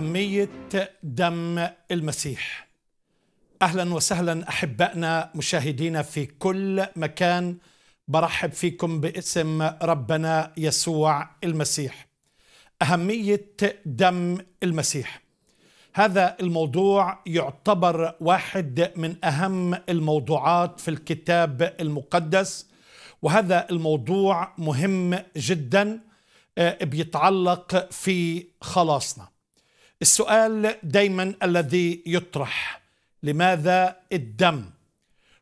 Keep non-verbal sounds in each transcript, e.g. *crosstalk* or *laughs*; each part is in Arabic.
أهمية دم المسيح أهلا وسهلا أحبائنا مشاهدينا في كل مكان برحب فيكم باسم ربنا يسوع المسيح أهمية دم المسيح هذا الموضوع يعتبر واحد من أهم الموضوعات في الكتاب المقدس وهذا الموضوع مهم جداً آه، بيتعلق في خلاصنا السؤال دايما الذي يطرح لماذا الدم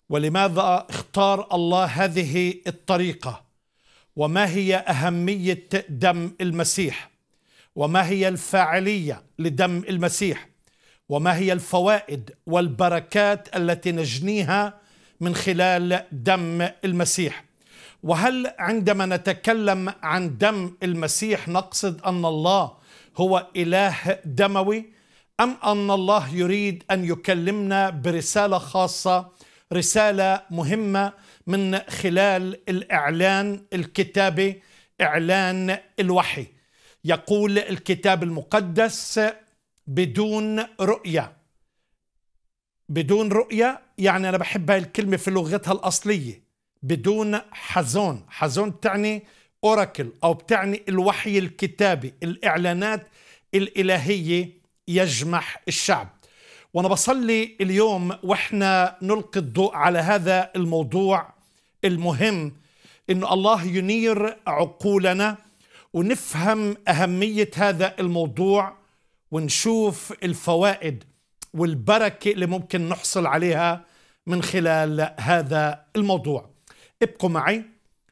ولماذا اختار الله هذه الطريقه وما هي اهميه دم المسيح وما هي الفاعليه لدم المسيح وما هي الفوائد والبركات التي نجنيها من خلال دم المسيح وهل عندما نتكلم عن دم المسيح نقصد ان الله هو إله دموي أم أن الله يريد أن يكلمنا برسالة خاصة رسالة مهمة من خلال الإعلان الكتابي إعلان الوحي يقول الكتاب المقدس بدون رؤية بدون رؤية يعني أنا بحب هاي الكلمة في لغتها الأصلية بدون حزون حزون تعني اوراكل او بتعني الوحي الكتابي الاعلانات الالهيه يجمح الشعب وانا بصلي اليوم واحنا نلقي الضوء على هذا الموضوع المهم انه الله ينير عقولنا ونفهم اهميه هذا الموضوع ونشوف الفوائد والبركه اللي ممكن نحصل عليها من خلال هذا الموضوع ابقوا معي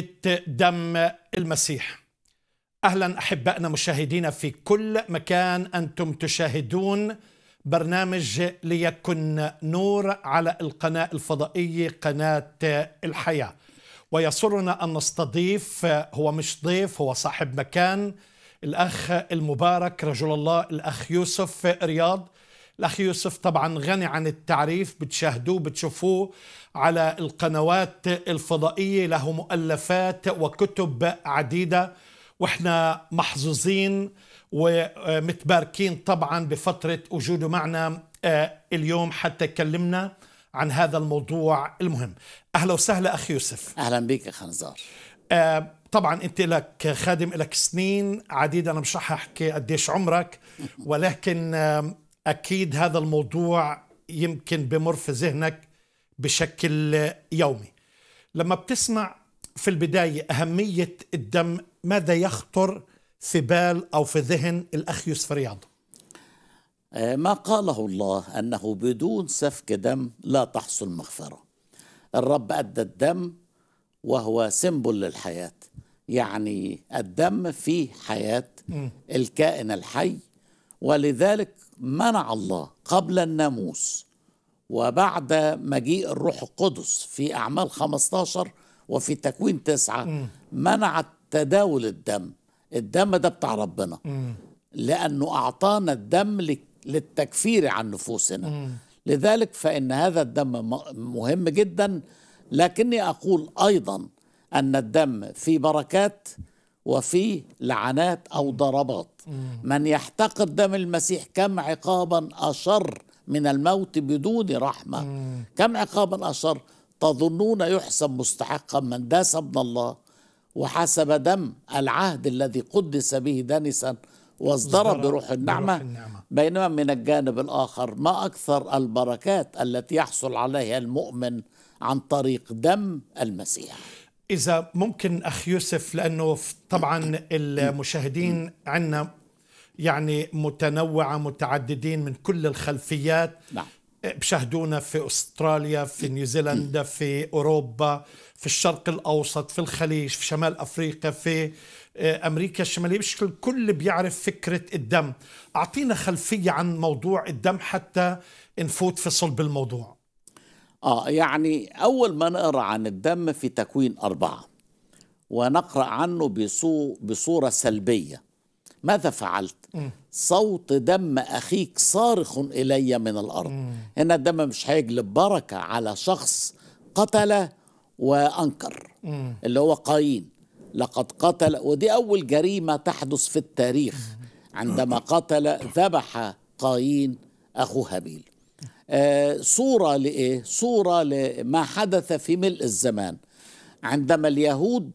قضية دم المسيح أهلا أحبائنا مشاهدينا في كل مكان أنتم تشاهدون برنامج ليكن نور على القناة الفضائية قناة الحياة ويسرنا أن نستضيف هو مش ضيف هو صاحب مكان الأخ المبارك رجل الله الأخ يوسف رياض الأخ يوسف طبعا غني عن التعريف بتشاهدوه بتشوفوه على القنوات الفضائية له مؤلفات وكتب عديدة وإحنا محظوظين ومتباركين طبعا بفترة وجوده معنا آه، اليوم حتى يكلمنا عن هذا الموضوع المهم أهلا وسهلا أخي يوسف أهلا بك أخ نزار آه، طبعا انت لك خادم لك سنين عديده انا مش رح احكي قديش عمرك ولكن *laughs* اكيد هذا الموضوع يمكن بمر في ذهنك بشكل يومي لما بتسمع في البدايه اهميه الدم ماذا يخطر في بال او في ذهن الاخ يوسف رياض آه، ما قاله الله انه بدون سفك دم لا تحصل مغفره الرب ادى الدم وهو سيمبل للحياه يعني الدم فيه حياه الكائن الحي ولذلك منع الله قبل الناموس وبعد مجيء الروح القدس في أعمال 15 وفي تكوين تسعة منع تداول الدم الدم ده بتاع ربنا لأنه أعطانا الدم للتكفير عن نفوسنا لذلك فإن هذا الدم مهم جدا لكني أقول أيضا أن الدم في بركات وفي لعنات أو ضربات من يحتقر دم المسيح كم عقابا أشر من الموت بدون رحمة كم عقابا أشر تظنون يحسب مستحقا من داس ابن الله وحسب دم العهد الذي قدس به دنسا واصدر بروح النعمة, النعمة بينما من الجانب الآخر ما أكثر البركات التي يحصل عليها المؤمن عن طريق دم المسيح إذا ممكن أخ يوسف لأنه طبعا المشاهدين عندنا يعني متنوعة متعددين من كل الخلفيات نعم. بشاهدونا في أستراليا في نيوزيلندا في أوروبا في الشرق الأوسط في الخليج في شمال أفريقيا في آه، أمريكا الشمالية بشكل كل بيعرف فكرة الدم أعطينا خلفية عن موضوع الدم حتى نفوت في صلب الموضوع آه يعني أول ما نقرأ عن الدم في تكوين أربعة ونقرأ عنه بصو بصورة سلبية ماذا فعلت؟ م. صوت دم أخيك صارخ إلي من الأرض م. هنا الدم مش هيجلب بركة على شخص قتل وأنكر م. اللي هو قايين لقد قتل ودي أول جريمة تحدث في التاريخ عندما قتل ذبح قايين أخو هابيل آه، صورة لإيه؟ صورة لما حدث في ملء الزمان عندما اليهود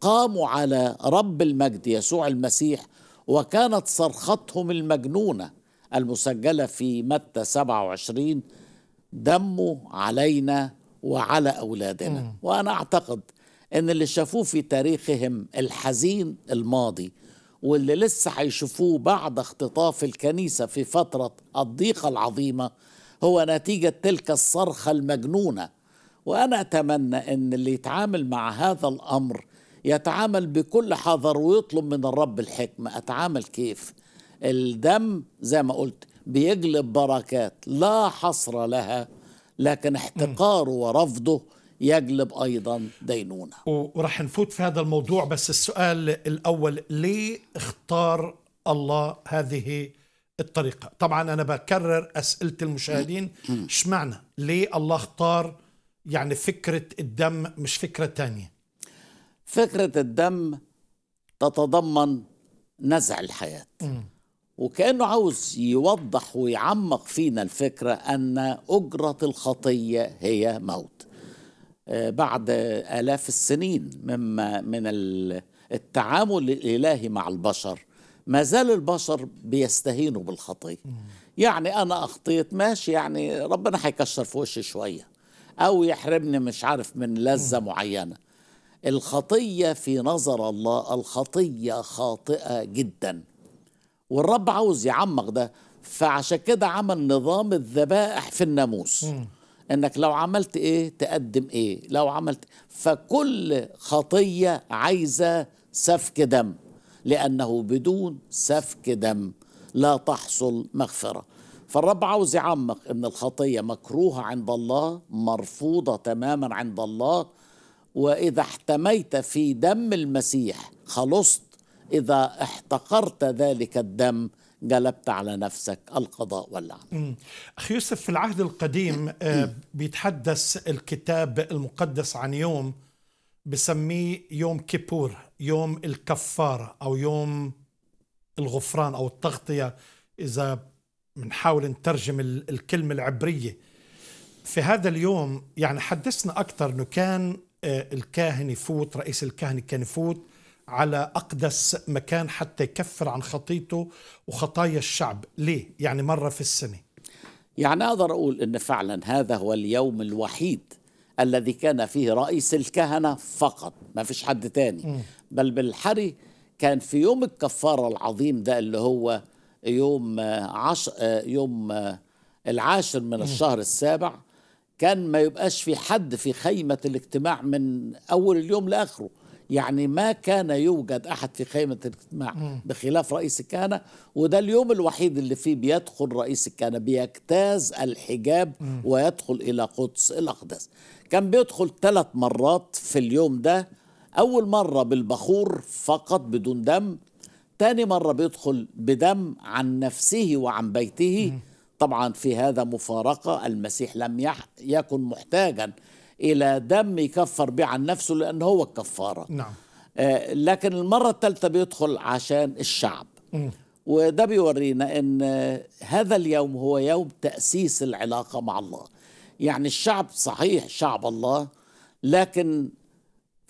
قاموا على رب المجد يسوع المسيح وكانت صرختهم المجنونة المسجلة في متى 27 دمه علينا وعلى أولادنا م. وأنا أعتقد أن اللي شافوه في تاريخهم الحزين الماضي واللي لسه هيشوفوه بعد اختطاف الكنيسة في فترة الضيقة العظيمة هو نتيجة تلك الصرخة المجنونة وأنا أتمنى أن اللي يتعامل مع هذا الأمر يتعامل بكل حذر ويطلب من الرب الحكمة أتعامل كيف الدم زي ما قلت بيجلب بركات لا حصر لها لكن احتقاره ورفضه يجلب ايضا دينونه وراح نفوت في هذا الموضوع بس السؤال الاول ليه اختار الله هذه الطريقة طبعا أنا بكرر أسئلة المشاهدين معنى ليه الله اختار يعني فكرة الدم مش فكرة تانية فكرة الدم تتضمن نزع الحياة م. وكأنه عاوز يوضح ويعمق فينا الفكرة أن أجرة الخطية هي موت آه، بعد آلاف السنين مما من التعامل الإلهي مع البشر ما زال البشر بيستهينوا بالخطيه يعني انا اخطيت ماشي يعني ربنا هيكشر في وشي شويه او يحرمني مش عارف من لذه معينه الخطيه في نظر الله الخطيه خاطئه جدا والرب عاوز يعمق ده فعشان كده عمل نظام الذبائح في الناموس انك لو عملت ايه تقدم ايه لو عملت فكل خطيه عايزه سفك دم لأنه بدون سفك دم لا تحصل مغفرة فالرب عاوز يعمق ان الخطية مكروهة عند الله مرفوضة تماما عند الله واذا احتميت في دم المسيح خلصت اذا احتقرت ذلك الدم جلبت على نفسك القضاء واللعنة أخي يوسف في العهد القديم آه، بيتحدث الكتاب المقدس عن يوم بسميه يوم كيبور يوم الكفارة أو يوم الغفران أو التغطية إذا بنحاول نترجم الكلمة العبرية في هذا اليوم يعني حدثنا أكثر أنه كان آه، الكاهن يفوت رئيس الكهنة كان يفوت على أقدس مكان حتى يكفر عن خطيته وخطايا الشعب ليه؟ يعني مرة في السنة يعني أقدر أقول أن فعلا هذا هو اليوم الوحيد الذي كان فيه رئيس الكهنة فقط ما فيش حد تاني م. بل بالحري كان في يوم الكفارة العظيم ده اللي هو يوم عش... يوم العاشر من الشهر السابع كان ما يبقاش في حد في خيمة الاجتماع من أول اليوم لآخره يعني ما كان يوجد أحد في خيمة الاجتماع بخلاف رئيس الكهنة وده اليوم الوحيد اللي فيه بيدخل رئيس الكهنة بيجتاز الحجاب ويدخل إلى قدس الأقدس كان بيدخل ثلاث مرات في اليوم ده أول مرة بالبخور فقط بدون دم تاني مرة بيدخل بدم عن نفسه وعن بيته طبعا في هذا مفارقة المسيح لم يكن محتاجا إلى دم يكفر به عن نفسه لأن هو الكفارة نعم. آه لكن المرة الثالثة بيدخل عشان الشعب وده بيورينا أن هذا اليوم هو يوم تأسيس العلاقة مع الله يعني الشعب صحيح شعب الله لكن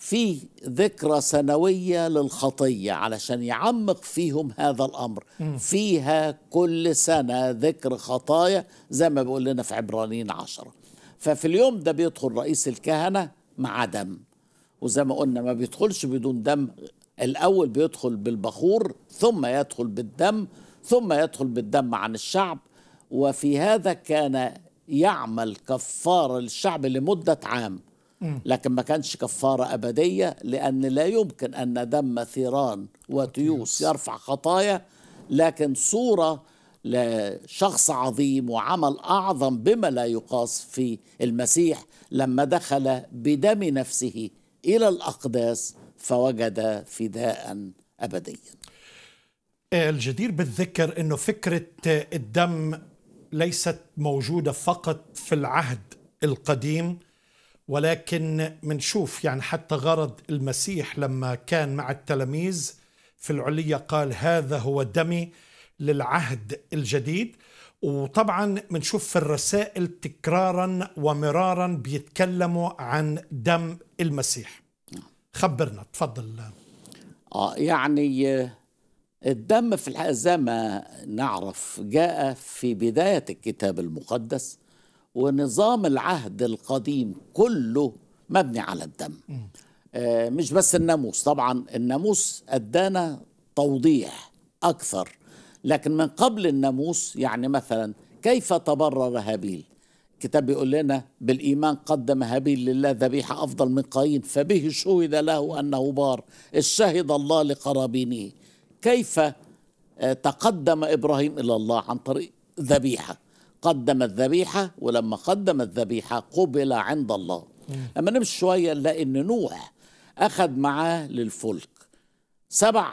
في ذكرى سنوية للخطية علشان يعمق فيهم هذا الأمر م. فيها كل سنة ذكر خطايا زي ما بيقول لنا في عبرانيين عشرة ففي اليوم ده بيدخل رئيس الكهنة مع دم وزي ما قلنا ما بيدخلش بدون دم الأول بيدخل بالبخور ثم يدخل بالدم ثم يدخل بالدم عن الشعب وفي هذا كان يعمل كفارة للشعب لمدة عام لكن ما كانش كفارة أبدية لأن لا يمكن أن دم ثيران وتيوس يرفع خطايا لكن صورة لشخص عظيم وعمل أعظم بما لا يقاس في المسيح لما دخل بدم نفسه إلى الأقداس فوجد فداء أبديا الجدير بالذكر أنه فكرة الدم ليست موجودة فقط في العهد القديم ولكن منشوف يعني حتى غرض المسيح لما كان مع التلاميذ في العلية قال هذا هو دمي للعهد الجديد وطبعا منشوف في الرسائل تكرارا ومرارا بيتكلموا عن دم المسيح خبرنا تفضل آه يعني آه، الدم في الحقيقة زي ما نعرف جاء في بداية الكتاب المقدس ونظام العهد القديم كله مبني على الدم آه مش بس الناموس طبعا الناموس ادانا توضيح اكثر لكن من قبل الناموس يعني مثلا كيف تبرر هابيل الكتاب بيقول لنا بالإيمان قدم هابيل لله ذبيحة أفضل من قايين فبه شهد له أنه بار الشهد الله لقرابينه كيف آه، تقدم إبراهيم إلى الله عن طريق ذبيحة قدم الذبيحة ولما قدم الذبيحة قبل عند الله لما نمشي شوية نلاقي إن نوح أخذ معاه للفلك سبع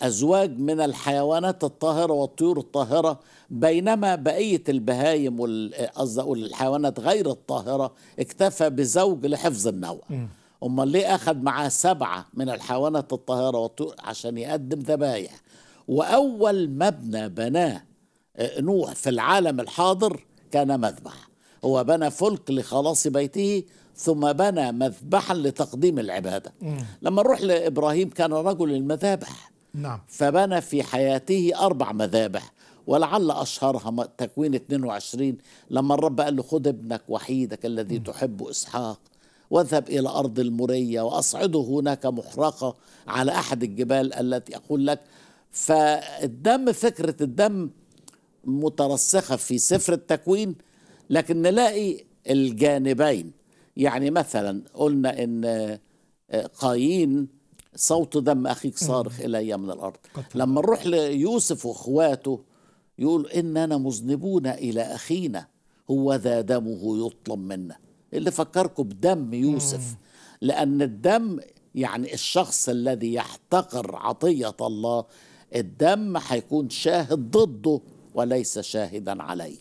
أزواج من الحيوانات الطاهرة والطيور الطاهرة بينما بقية البهايم والحيوانات غير الطاهرة اكتفى بزوج لحفظ النوع أمال ليه أخذ معاه سبعة من الحيوانات الطاهرة والطيور عشان يقدم ذبايح وأول مبنى بناه نوح في العالم الحاضر كان مذبح هو بنى فلك لخلاص بيته ثم بنى مذبحا لتقديم العبادة مم. لما نروح لإبراهيم كان رجل المذابح نعم. فبنى في حياته أربع مذابح ولعل أشهرها تكوين 22 لما الرب قال له خذ ابنك وحيدك الذي تحب إسحاق واذهب إلى أرض المرية وأصعده هناك محرقة على أحد الجبال التي أقول لك فالدم فكرة الدم مترسخة في سفر التكوين لكن نلاقي الجانبين يعني مثلا قلنا ان آه، قايين صوت دم اخيك صارخ الي من الارض لما نروح ليوسف واخواته يقول اننا مذنبون الى اخينا هو ذا دمه يطلب منا اللي فكركم بدم يوسف لان الدم يعني الشخص الذي يحتقر عطيه الله الدم هيكون شاهد ضده وليس شاهدا عليه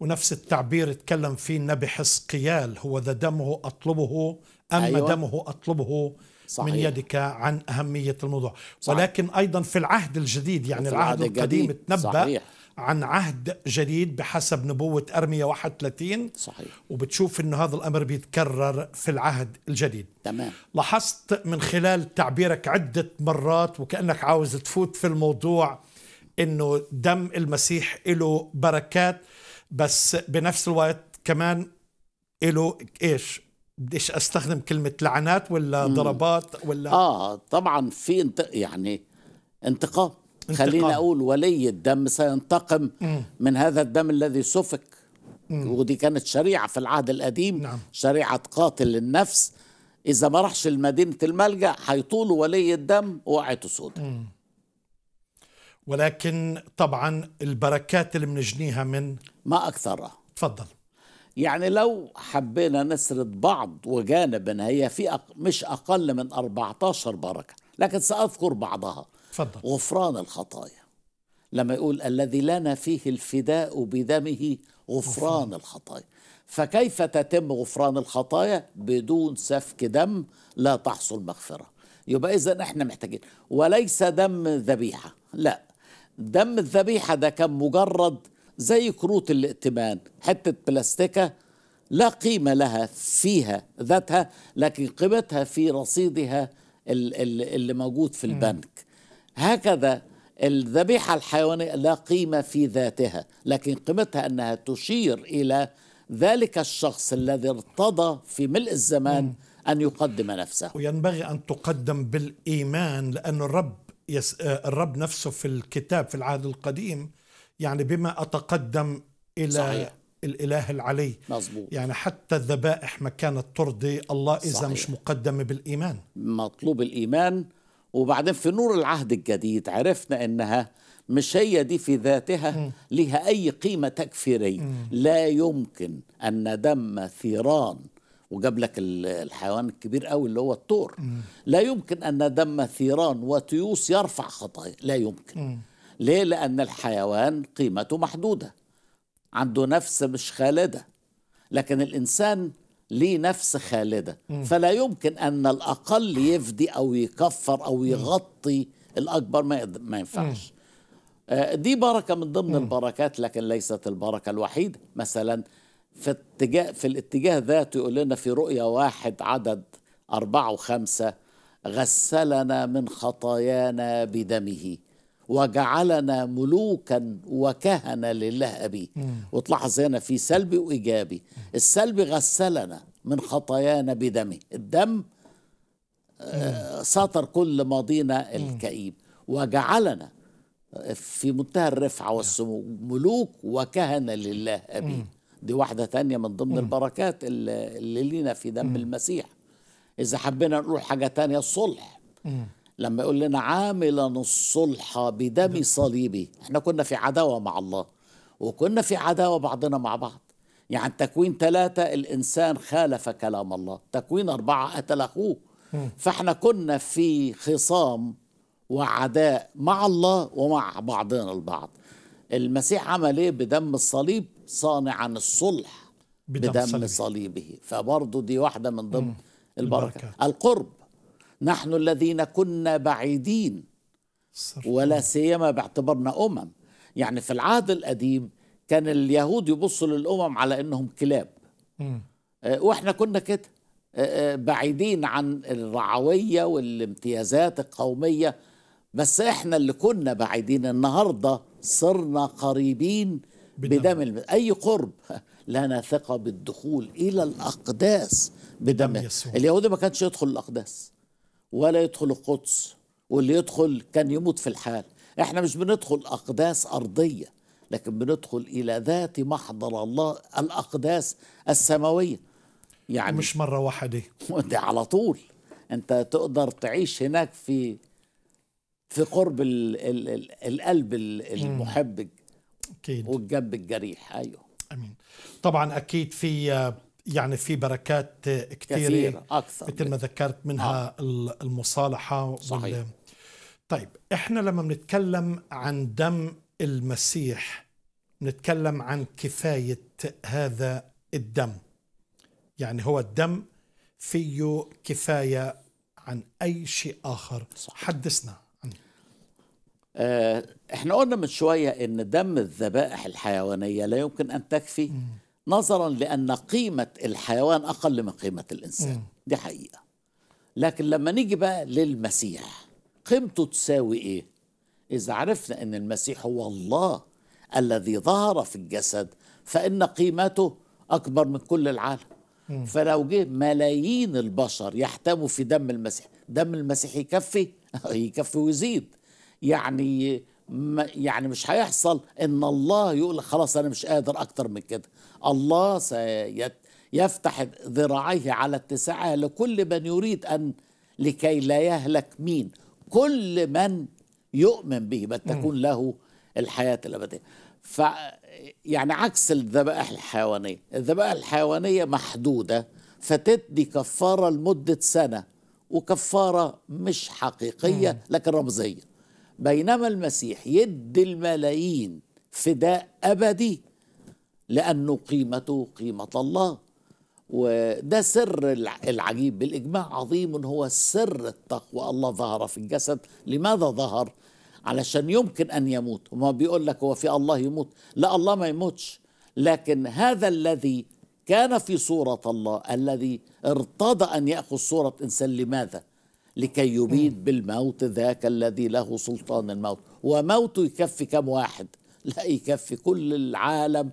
ونفس التعبير اتكلم فيه النبي حسقيال هو ذا دمه أطلبه أما أيوة. دمه أطلبه صحيح. من يدك عن أهمية الموضوع صحيح. ولكن أيضا في العهد الجديد يعني العهد, العهد القديم تنبأ صحيح. عن عهد جديد بحسب نبوة أرمية 31 صحيح وبتشوف أنه هذا الأمر بيتكرر في العهد الجديد تمام لاحظت من خلال تعبيرك عدة مرات وكأنك عاوز تفوت في الموضوع انه دم المسيح له بركات بس بنفس الوقت كمان له ايش بديش استخدم كلمه لعنات ولا ضربات ولا اه طبعا في انت يعني انتقام, انتقام. خليني اقول ولي الدم سينتقم مم. من هذا الدم الذي سفك مم. ودي كانت شريعه في العهد القديم نعم. شريعه قاتل النفس اذا ما راحش لمدينه الملجا هيطول ولي الدم وقعته سودا ولكن طبعا البركات اللي بنجنيها من ما أكثرها تفضل يعني لو حبينا نسرد بعض وجانبا هي في أق... مش أقل من 14 بركة لكن سأذكر بعضها تفضل غفران الخطايا لما يقول الذي لنا فيه الفداء بدمه غفران, غفران. الخطايا فكيف تتم غفران الخطايا بدون سفك دم لا تحصل مغفرة يبقى إذا إحنا محتاجين وليس دم ذبيحة لا دم الذبيحة ده كان مجرد زي كروت الائتمان حتة بلاستيكة لا قيمة لها فيها ذاتها لكن قيمتها في رصيدها اللي موجود في البنك هكذا الذبيحة الحيوانية لا قيمة في ذاتها لكن قيمتها أنها تشير إلى ذلك الشخص الذي ارتضى في ملء الزمان أن يقدم نفسه وينبغي أن تقدم بالإيمان لأن الرب يس آه، الرب نفسه في الكتاب في العهد القديم يعني بما أتقدم إلى صحيح. الاله العلي مظبوط يعني حتى الذبائح ما كانت ترضي الله اذا صحيح. مش مقدمه بالايمان مطلوب الايمان وبعدين في نور العهد الجديد عرفنا انها مش هي دي في ذاتها م. لها اي قيمه تكفيريه م. لا يمكن ان دم ثيران وجاب لك الحيوان الكبير قوي اللي هو الطور لا يمكن ان دم ثيران وتيوس يرفع خطايا لا يمكن مم. ليه لان الحيوان قيمته محدوده عنده نفس مش خالده لكن الانسان ليه نفس خالده مم. فلا يمكن ان الاقل يفدي او يكفر او يغطي الاكبر ما ما ينفعش آه دي بركه من ضمن البركات لكن ليست البركه الوحيده مثلا في اتجاه في الاتجاه ذاته يقول لنا في رؤية واحد عدد أربعة وخمسة غسلنا من خطايانا بدمه وجعلنا ملوكا وكهنة لله أبيه وتلاحظ هنا في سلبي وإيجابي السلبي غسلنا من خطايانا بدمه الدم آه، سطر كل ماضينا الكئيب وجعلنا آه، في منتهى الرفعة نعم. والسمو ملوك وكهنة لله أبيه دي واحدة ثانية من ضمن البركات اللي لينا في دم المسيح إذا حبينا نقول حاجة ثانية الصلح لما يقول لنا عاملا الصلح بدم صليبي احنا كنا في عداوة مع الله وكنا في عداوة بعضنا مع بعض يعني تكوين ثلاثة الإنسان خالف كلام الله تكوين أربعة قتل أخوه فاحنا كنا في خصام وعداء مع الله ومع بعضنا البعض المسيح عمل ايه بدم الصليب صانعا الصلح بدم صليبه فبرضه دي واحدة من ضمن البركة. البركة القرب نحن الذين كنا بعيدين صرف. ولا سيما باعتبارنا أمم يعني في العهد القديم كان اليهود يبصوا للأمم على أنهم كلاب مم. آه، وإحنا كنا كده آه، آه، بعيدين عن الرعوية والامتيازات القومية بس إحنا اللي كنا بعيدين النهاردة صرنا قريبين بدم, أي قرب *laughs* لنا ثقة بالدخول إلى الأقداس بدم اليهودي ما كانش يدخل الأقداس ولا يدخل القدس واللي يدخل كان يموت في الحال احنا مش بندخل أقداس أرضية لكن بندخل إلى ذات محضر الله الأقداس السماوية يعني مش مرة واحدة *laughs* دي على طول أنت تقدر تعيش هناك في في قرب القلب المحب اكيد والجنب الجريح ايوه امين طبعا اكيد في يعني في بركات كثيره اكثر مثل ما ذكرت منها آه. المصالحه صحيح طيب احنا لما بنتكلم عن دم المسيح نتكلم عن كفايه هذا الدم يعني هو الدم فيه كفايه عن اي شيء اخر صح. حدثنا آه، احنا قلنا من شوية ان دم الذبائح الحيوانية لا يمكن ان تكفي نظرا لان قيمة الحيوان اقل من قيمة الانسان دي حقيقة لكن لما نيجي بقى للمسيح قيمته تساوي ايه اذا عرفنا ان المسيح هو الله الذي ظهر في الجسد فان قيمته اكبر من كل العالم فلو جه ملايين البشر يحتموا في دم المسيح دم المسيح يكفي *laughs* يكفي ويزيد يعني ما يعني مش هيحصل ان الله يقول خلاص انا مش قادر اكتر من كده الله سيفتح ذراعيه على اتساعها لكل من يريد ان لكي لا يهلك مين كل من يؤمن به بل تكون له الحياة الأبدية ف يعني عكس الذبائح الحيوانية الذبائح الحيوانية محدودة فتدي كفارة لمدة سنة وكفارة مش حقيقية لكن رمزية بينما المسيح يدي الملايين فداء أبدي لأنه قيمته قيمة الله وده سر العجيب بالإجماع عظيم هو سر التقوى الله ظهر في الجسد لماذا ظهر؟ علشان يمكن أن يموت وما بيقول لك هو في الله يموت لا الله ما يموتش لكن هذا الذي كان في صورة الله الذي ارتضى أن يأخذ صورة إنسان لماذا؟ لكي يبيد بالموت ذاك الذي له سلطان الموت وموته يكفي كم واحد *laughs* لا يكفي كل العالم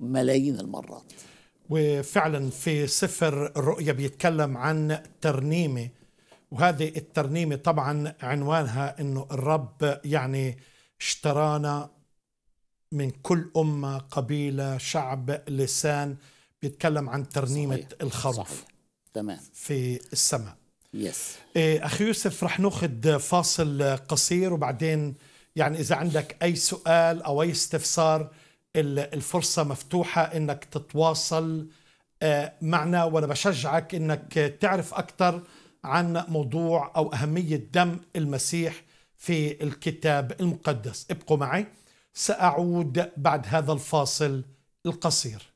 ملايين المرات وفعلا في سفر الرؤية بيتكلم عن ترنيمة وهذه الترنيمة طبعا عنوانها أنه الرب يعني اشترانا من كل أمة قبيلة شعب لسان بيتكلم عن ترنيمة صحيح. الخروف صحيح. تمام في السماء يس إيه، اخي يوسف رح ناخذ فاصل قصير وبعدين يعني اذا عندك اي سؤال او اي استفسار الفرصه مفتوحه انك تتواصل آه، معنا وانا بشجعك انك تعرف اكثر عن موضوع او اهميه دم المسيح في الكتاب المقدس ابقوا معي ساعود بعد هذا الفاصل القصير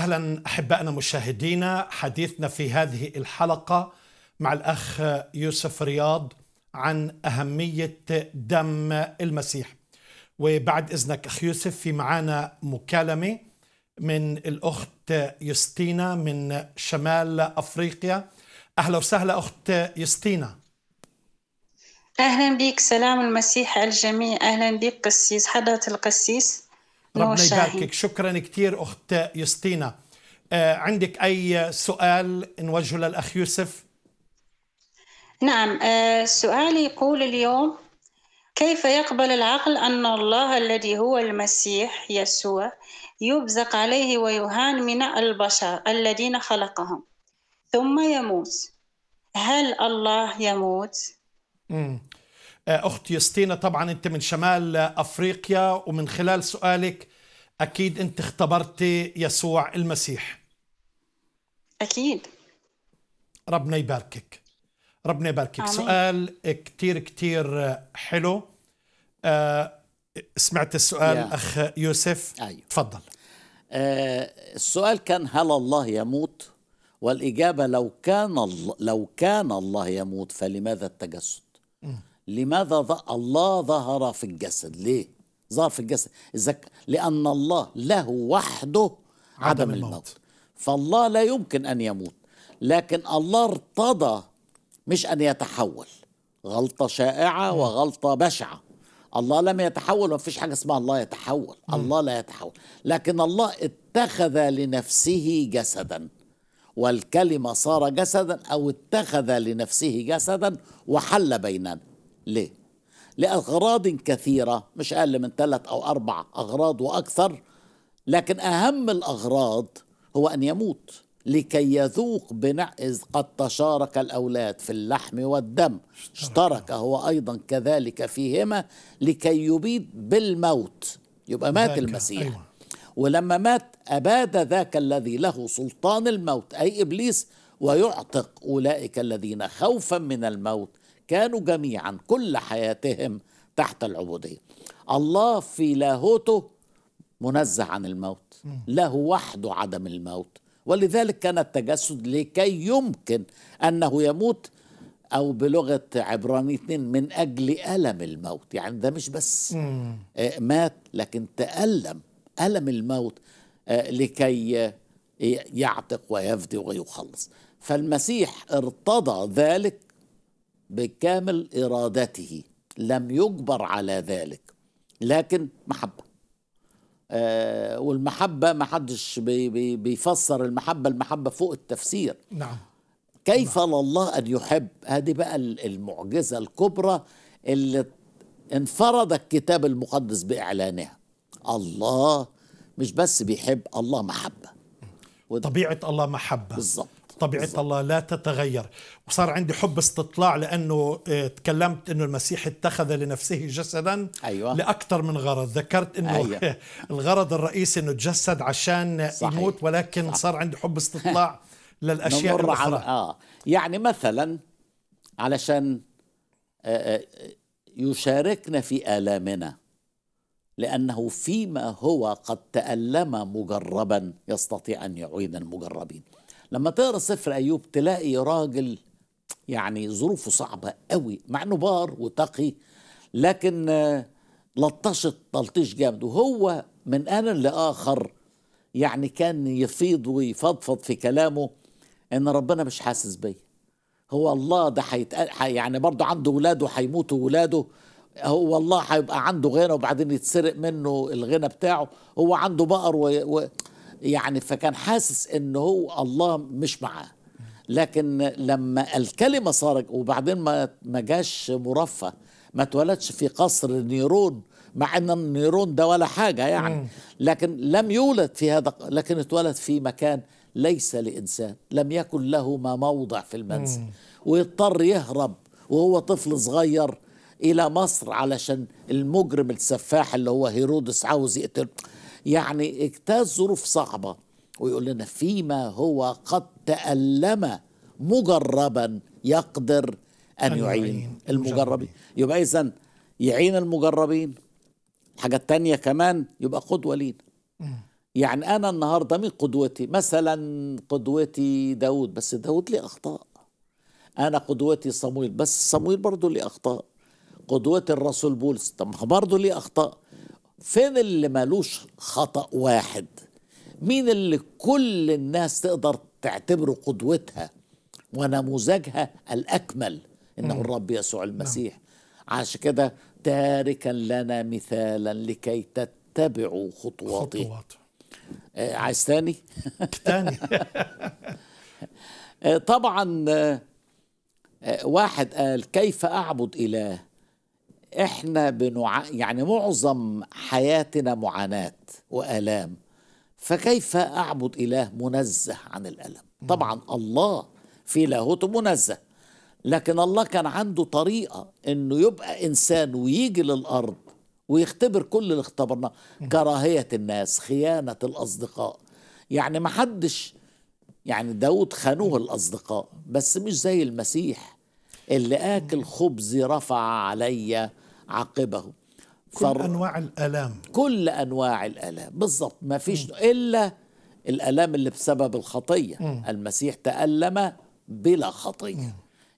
اهلا احبائنا مشاهدينا حديثنا في هذه الحلقه مع الاخ يوسف رياض عن اهميه دم المسيح وبعد اذنك اخ يوسف في معانا مكالمه من الاخت يستينا من شمال افريقيا اهلا وسهلا اخت يستينا اهلا بك سلام المسيح على الجميع اهلا بك قسيس حضره القسيس ربنا يباركك شكرا كثير أخت يسطينا آه، عندك أي سؤال نوجهه للأخ يوسف نعم آه، سؤالي يقول اليوم كيف يقبل العقل أن الله الذي هو المسيح يسوع يبزق عليه ويهان من البشر الذين خلقهم ثم يموت هل الله يموت؟ مم. آه، اخت يستينا طبعا انت من شمال افريقيا ومن خلال سؤالك اكيد انت اختبرتي يسوع المسيح اكيد ربنا يباركك ربنا يباركك آمين. سؤال كتير كتير حلو آه، سمعت السؤال يا. اخ يوسف أيوه. تفضل أه السؤال كان هل الله يموت والاجابه لو كان الله لو كان الله يموت فلماذا التجسد م. لماذا ظ... الله ظهر في الجسد ليه ظهر في الجسد إذا لأن الله له وحده عدم, عدم الموت. الموت فالله لا يمكن أن يموت لكن الله ارتضى مش أن يتحول غلطة شائعة م. وغلطة بشعة الله لم يتحول وفيش حاجة اسمها الله يتحول م. الله لا يتحول لكن الله اتخذ لنفسه جسدا والكلمة صار جسدا أو اتخذ لنفسه جسدا وحل بيننا ليه؟ لأغراض كثيرة مش أقل من ثلاث أو أربع أغراض وأكثر لكن أهم الأغراض هو أن يموت لكي يذوق بنع إذ قد تشارك الأولاد في اللحم والدم اشترك هو أيضا كذلك فيهما لكي يبيد بالموت يبقى مات المسيح أيوة. ولما مات أباد ذاك الذي له سلطان الموت أي إبليس ويعتق أولئك الذين خوفا من الموت كانوا جميعا كل حياتهم تحت العبودية الله في لاهوته منزه عن الموت له وحده عدم الموت ولذلك كان التجسد لكي يمكن أنه يموت أو بلغة عبراني اثنين من أجل ألم الموت يعني ده مش بس آه، مات لكن تألم ألم الموت آه، لكي آه، يعتق ويفدي ويخلص فالمسيح ارتضى ذلك بكامل إرادته لم يجبر على ذلك لكن محبة آه والمحبة ما حدش بي بي بيفسر المحبة المحبة فوق التفسير نعم كيف نعم. لله أن يحب هذه بقى المعجزة الكبرى اللي انفرد الكتاب المقدس بإعلانها الله مش بس بيحب الله محبة طبيعة الله محبة بالظبط طبيعه بالزبط. الله لا تتغير وصار عندي حب استطلاع لانه آه، تكلمت انه المسيح اتخذ لنفسه جسدا أيوة. لاكثر من غرض ذكرت انه أيوة. *laughs* الغرض الرئيسي انه تجسد عشان صحيح. يموت ولكن صح. صار عندي حب استطلاع *laughs* للاشياء الاخرى عن... آه. يعني مثلا علشان آه، آه، يشاركنا في الامنا لانه فيما هو قد تالم مجربا يستطيع ان يعين المجربين لما تقرا سفر ايوب تلاقي راجل يعني ظروفه صعبه قوي مع انه بار وتقي لكن آه، لطشت تلطيش جامد وهو من ان لاخر يعني كان يفيض ويفضفض في كلامه ان ربنا مش حاسس بيا هو الله ده هيتقال يعني برضه عنده ولاده هيموتوا ولاده هو الله هيبقى عنده غنى وبعدين يتسرق منه الغنى بتاعه هو عنده بقر و... و... يعني فكان حاسس ان هو الله مش معاه لكن لما الكلمة صارت وبعدين ما ما جاش مرفه ما اتولدش في قصر نيرون مع ان النيرون ده ولا حاجة يعني لكن لم يولد في هذا لكن اتولد في مكان ليس لإنسان لم يكن له ما موضع في المنزل ويضطر يهرب وهو طفل صغير إلى مصر علشان المجرم السفاح اللي هو هيرودس عاوز يقتله يعني اجتاز ظروف صعبة ويقول لنا فيما هو قد تألم مجربا يقدر أن, يعين, المجربين يبقى إذا يعين المجربين الحاجة تانية كمان يبقى قدوة لينا يعني أنا النهاردة مين قدوتي مثلا قدوتي داود بس داود ليه أخطاء أنا قدوتي صمويل بس صمويل برضه ليه أخطاء قدوتي الرسول بولس طب برضه ليه أخطاء فين اللي مالوش خطأ واحد مين اللي كل الناس تقدر تعتبره قدوتها ونموذجها الأكمل إنه مم. الرب يسوع نعم. المسيح مم. عشان كده تاركا لنا مثالا لكي تتبعوا خطواته خطوات. آه عايز تاني؟ *laughs* تاني *laughs* آه طبعا آه،, آه واحد قال كيف أعبد إله احنا بنوع... يعني معظم حياتنا معاناة وآلام فكيف أعبد إله منزه عن الألم طبعا الله في لاهوته منزه لكن الله كان عنده طريقة انه يبقى انسان ويجي للارض ويختبر كل اللي اختبرناه كراهية الناس خيانة الاصدقاء يعني ما حدش يعني داود خانوه الاصدقاء بس مش زي المسيح اللي اكل خبزي رفع علي عقبه كل انواع الالام كل انواع الالام بالظبط ما فيش الا الالام اللي بسبب الخطيه م. المسيح تالم بلا خطيه م.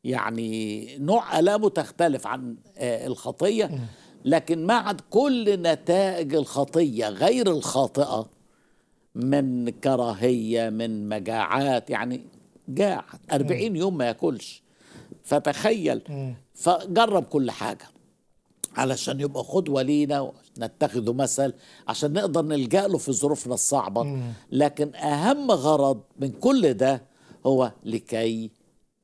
يعني نوع الامه تختلف عن آه، الخطيه م. لكن عد كل نتائج الخطيه غير الخاطئه من كراهيه من مجاعات يعني جاع 40 يوم ما ياكلش فتخيل فجرب كل حاجه علشان يبقى قدوه لينا نتخذ مثل عشان نقدر نلجا له في ظروفنا الصعبه لكن اهم غرض من كل ده هو لكي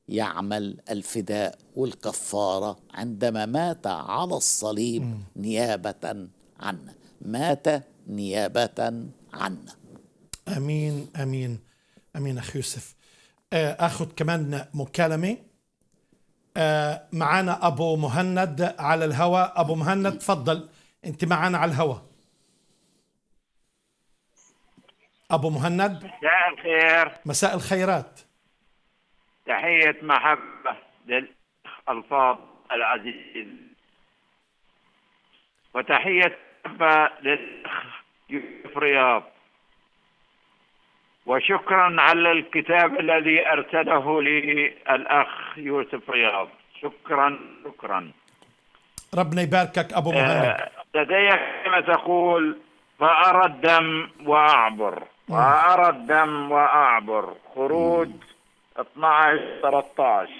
يعمل الفداء والكفاره عندما مات على الصليب نيابه عنا مات نيابه عنا امين امين امين اخي يوسف آه، اخذ كمان مكالمه آه، معانا ابو مهند على الهواء ابو مهند تفضل انت معانا على الهواء ابو مهند مساء الخير مساء الخيرات تحيه محبه للاخ الفاضل العزيز وتحيه محبه للاخ يوسف رياض وشكرا على الكتاب الذي ارسله لي الاخ يوسف رياض شكرا شكرا ربنا يباركك ابو مهند آه، لدي كما تقول فارى الدم واعبر وارى الدم واعبر خروج 12 13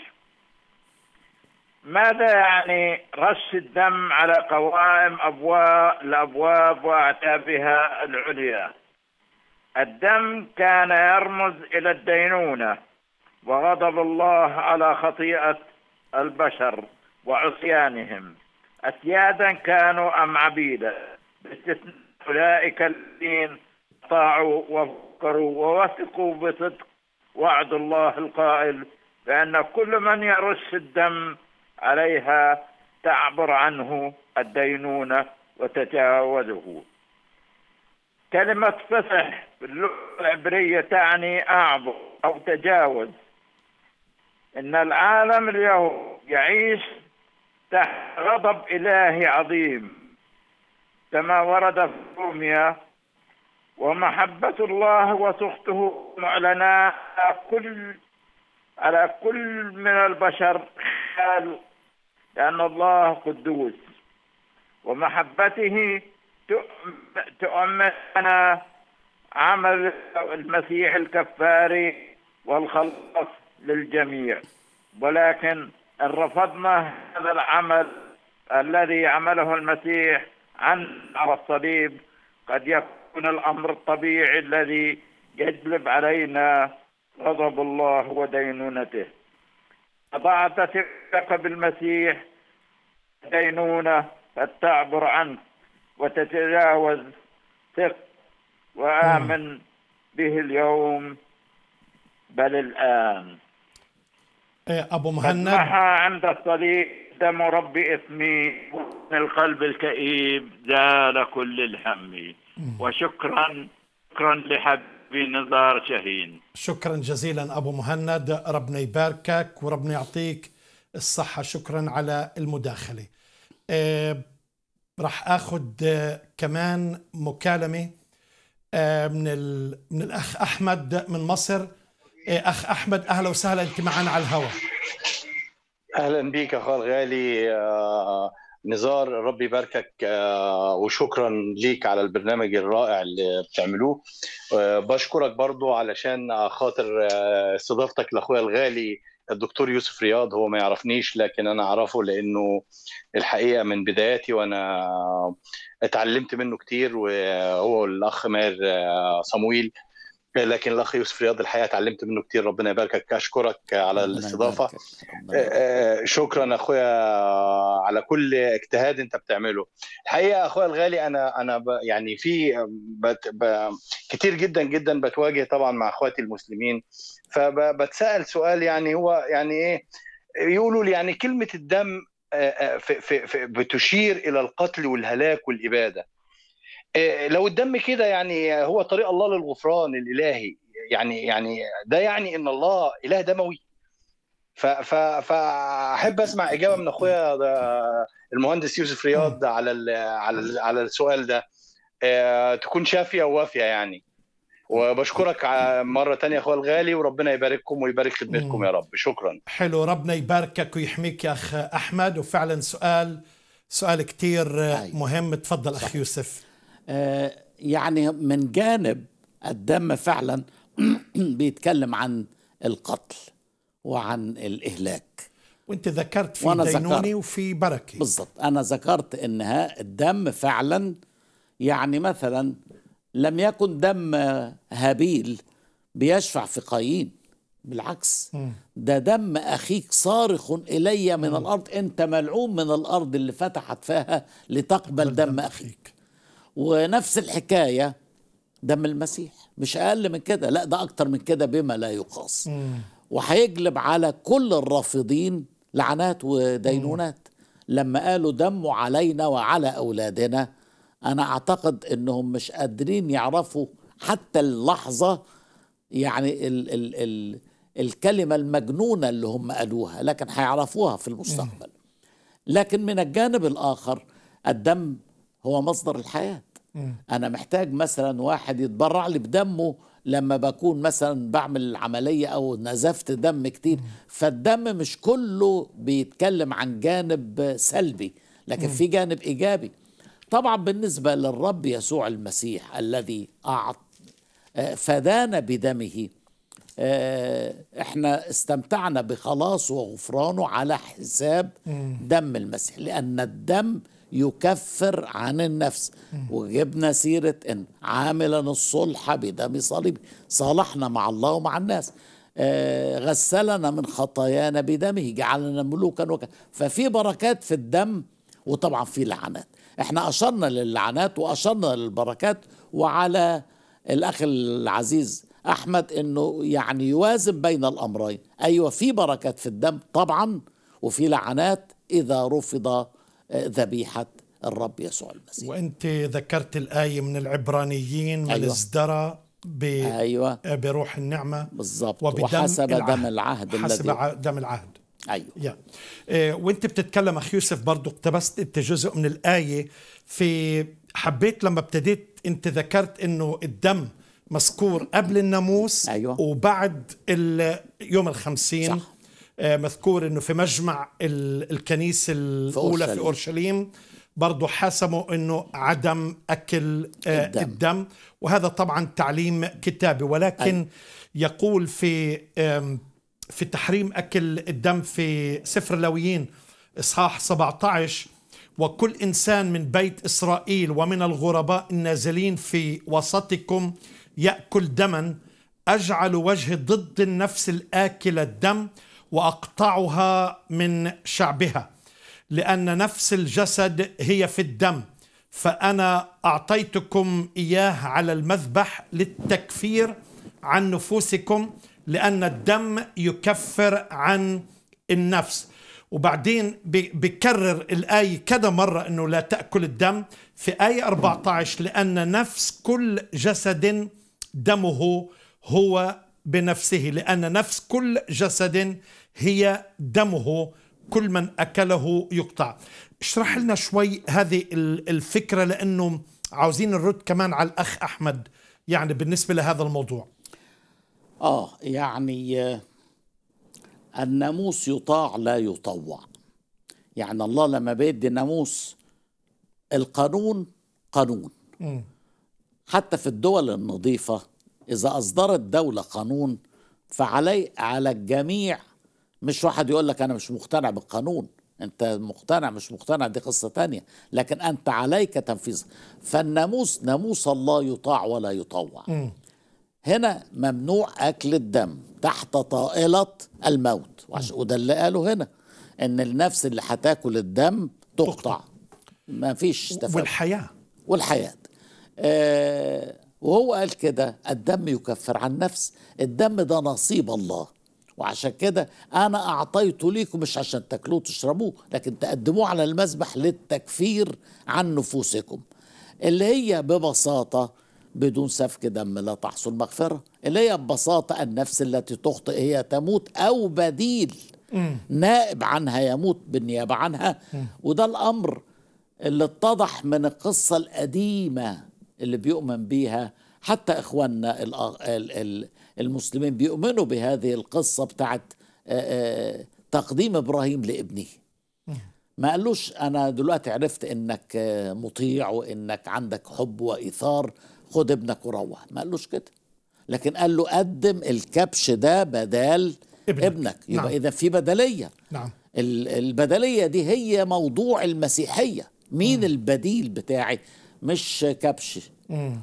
ماذا يعني رش الدم على قوائم ابواب الابواب واعتابها العليا الدم كان يرمز إلى الدينونة وغضب الله على خطيئة البشر وعصيانهم أسيادا كانوا أم عبيدا باستثناء أولئك الذين طاعوا وفكروا ووثقوا بصدق وعد الله القائل بأن كل من يرش الدم عليها تعبر عنه الدينونة وتتجاوزه كلمة فصح باللغة العبرية تعني أعبر أو تجاوز إن العالم اليوم يعيش تحت غضب إلهي عظيم كما ورد في روميا ومحبة الله وسخطه معلنة على كل على كل من البشر خال لأن الله قدوس ومحبته تؤمننا عمل المسيح الكفاري والخلاص للجميع ولكن إن رفضنا هذا العمل الذي عمله المسيح عن على الصليب قد يكون الأمر الطبيعي الذي يجلب علينا غضب الله ودينونته أضعت ثقتك بالمسيح دينونة فتعبر عنك وتتجاوز ثق وآمن به اليوم بل الآن إيه، أبو مهند عند الصليب دم رب إثمي من القلب الكئيب زال كل الهم وشكرا شكرا لحبي نزار شاهين شكرا جزيلا أبو مهند ربنا يباركك وربنا يعطيك الصحة شكرا على المداخلة إيه، راح اخذ آه، كمان مكالمه آه، من من الاخ احمد من مصر آه، اخ احمد اهلا وسهلا انت معنا على الهواء اهلا بك اخو الغالي نزار ربي يباركك وشكرا ليك على البرنامج الرائع اللي بتعملوه بشكرك برضو علشان خاطر استضافتك لاخويا الغالي الدكتور يوسف رياض هو ما يعرفنيش لكن انا اعرفه لانه الحقيقه من بداياتي وانا اتعلمت منه كتير وهو الاخ ماهر آه، صمويل لكن الاخ يوسف رياض الحقيقه اتعلمت منه كثير ربنا يباركك اشكرك على الاستضافه آه، آه، شكرا اخويا على كل اجتهاد انت بتعمله الحقيقه اخويا الغالي انا انا يعني في بت كتير جدا جدا بتواجه طبعا مع اخواتي المسلمين فبتسال سؤال يعني هو يعني ايه يقولوا لي يعني كلمه الدم آه، في في بتشير الى القتل والهلاك والاباده إيه، لو الدم كده يعني هو طريق الله للغفران الالهي يعني يعني ده يعني ان الله اله دموي فاحب اسمع اجابه من اخويا آه، المهندس يوسف رياض على على على السؤال ده آه، تكون شافيه ووافيه يعني وبشكرك مره تانية يا اخويا الغالي وربنا يبارككم ويبارك خدمتكم يا رب شكرا حلو ربنا يباركك ويحميك يا اخ احمد وفعلا سؤال سؤال كتير مهم تفضل اخ يوسف آه، يعني من جانب الدم فعلا *clears throat* بيتكلم عن القتل وعن الإهلاك وانت ذكرت في وأنا دينوني ذكرت وفي بركة بالضبط أنا ذكرت إنها الدم فعلا يعني مثلا لم يكن دم هابيل بيشفع في قايين بالعكس ده دم أخيك صارخ إلي من الأرض أنت ملعون من الأرض اللي فتحت فيها لتقبل دم, دم أخيك ونفس الحكاية دم المسيح مش أقل من كده لا ده أكتر من كده بما لا يقاس وهيجلب على كل الرافضين لعنات ودينونات لما قالوا دمه علينا وعلى أولادنا أنا أعتقد أنهم مش قادرين يعرفوا حتى اللحظة يعني ال ال ال الكلمة المجنونة اللي هم قالوها لكن هيعرفوها في المستقبل لكن من الجانب الآخر الدم هو مصدر الحياة أنا محتاج مثلا واحد يتبرع لي بدمه لما بكون مثلا بعمل عملية أو نزفت دم كتير فالدم مش كله بيتكلم عن جانب سلبي لكن في جانب إيجابي طبعا بالنسبة للرب يسوع المسيح الذي أعط آه، فدانا بدمه آه، احنا استمتعنا بخلاصه وغفرانه على حساب دم المسيح لأن الدم يكفر عن النفس وجبنا سيرة إن عاملا الصلح بدم صليبه صالحنا مع الله ومع الناس آه، غسلنا من خطايانا بدمه جعلنا ملوكا وك ففي بركات في الدم وطبعا في لعنات احنا أشرنا للعنات وأشرنا للبركات وعلى الأخ العزيز أحمد أنه يعني يوازن بين الأمرين أيوة في بركات في الدم طبعا وفي لعنات إذا رفض ذبيحه الرب يسوع المسيح وانت ذكرت الايه من العبرانيين من أيوة. ازدرى ب... أيوة. بروح النعمه بالضبط وحسب العهد. دم العهد حسب الذي... دم العهد ايوه يا. إيه، وانت بتتكلم اخي يوسف برضه اقتبست انت جزء من الايه في حبيت لما ابتديت انت ذكرت انه الدم مذكور قبل الناموس أيوة. وبعد يوم الخمسين صح. آه، مذكور انه في مجمع الكنيسه الاولى في اورشليم برضه حاسموا انه عدم اكل آه، الدم, الدم وهذا طبعا تعليم كتابي ولكن أي. يقول في في تحريم اكل الدم في سفر لويين اصحاح 17 وكل انسان من بيت اسرائيل ومن الغرباء النازلين في وسطكم ياكل دما اجعل وجهي ضد النفس الاكله الدم واقطعها من شعبها لان نفس الجسد هي في الدم فانا اعطيتكم اياه على المذبح للتكفير عن نفوسكم لان الدم يكفر عن النفس وبعدين بكرر الآية كذا مرة أنه لا تأكل الدم في آية 14 لأن نفس كل جسد دمه هو بنفسه لأن نفس كل جسد هي دمه كل من أكله يقطع اشرح لنا شوي هذه الفكرة لأنه عاوزين نرد كمان على الأخ أحمد يعني بالنسبة لهذا الموضوع آه يعني آه، الناموس يطاع لا يطوع يعني الله لما بيدي ناموس القانون قانون م. حتى في الدول النظيفة إذا أصدرت دولة قانون فعلي على الجميع مش واحد يقول لك أنا مش مقتنع بالقانون أنت مقتنع مش مقتنع دي قصة تانية لكن أنت عليك تنفيذ فالناموس ناموس الله يطاع ولا يطوع م. هنا ممنوع أكل الدم تحت طائلة الموت وده اللي قاله هنا ان النفس اللي هتاكل الدم تقطع ما فيش تفاهم والحياه والحياه آه وهو قال كده الدم يكفر عن نفس الدم ده نصيب الله وعشان كده انا اعطيته ليكم مش عشان تاكلوه وتشربوه لكن تقدموه على المذبح للتكفير عن نفوسكم اللي هي ببساطه بدون سفك دم لا تحصل مغفره اللي هي ببساطه النفس التي تخطئ هي تموت او بديل نائب عنها يموت بالنيابه عنها وده الامر اللي اتضح من القصه القديمه اللي بيؤمن بيها حتى إخواننا المسلمين بيؤمنوا بهذه القصة بتاعت آه، آه، تقديم إبراهيم لابنه ما قالوش أنا دلوقتي عرفت إنك آه، مطيع وإنك عندك حب وإيثار خد ابنك وروح ما قالوش كده لكن قال له قدم الكبش ده بدال ابنك, ابنك. يبقى نعم. إذا في بدلية نعم البدلية دي هي موضوع المسيحية مين مم. البديل بتاعي مش كبش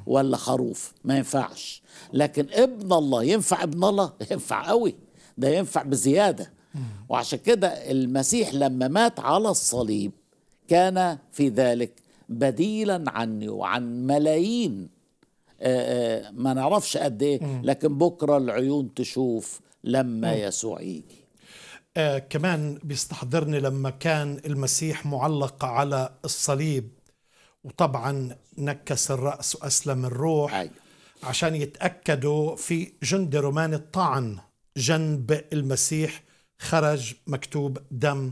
ولا خروف ما ينفعش لكن ابن الله ينفع ابن الله *laughs* ينفع قوي ده ينفع بزياده وعشان كده المسيح لما مات على الصليب كان في ذلك بديلا عني وعن ملايين آه، آه، ما نعرفش قد ايه لكن بكره العيون تشوف لما يسوع يجي آه كمان بيستحضرني لما كان المسيح معلق على الصليب وطبعا نكس الرأس وأسلم الروح أيوه. عشان يتأكدوا في جندي روماني الطعن جنب المسيح خرج مكتوب دم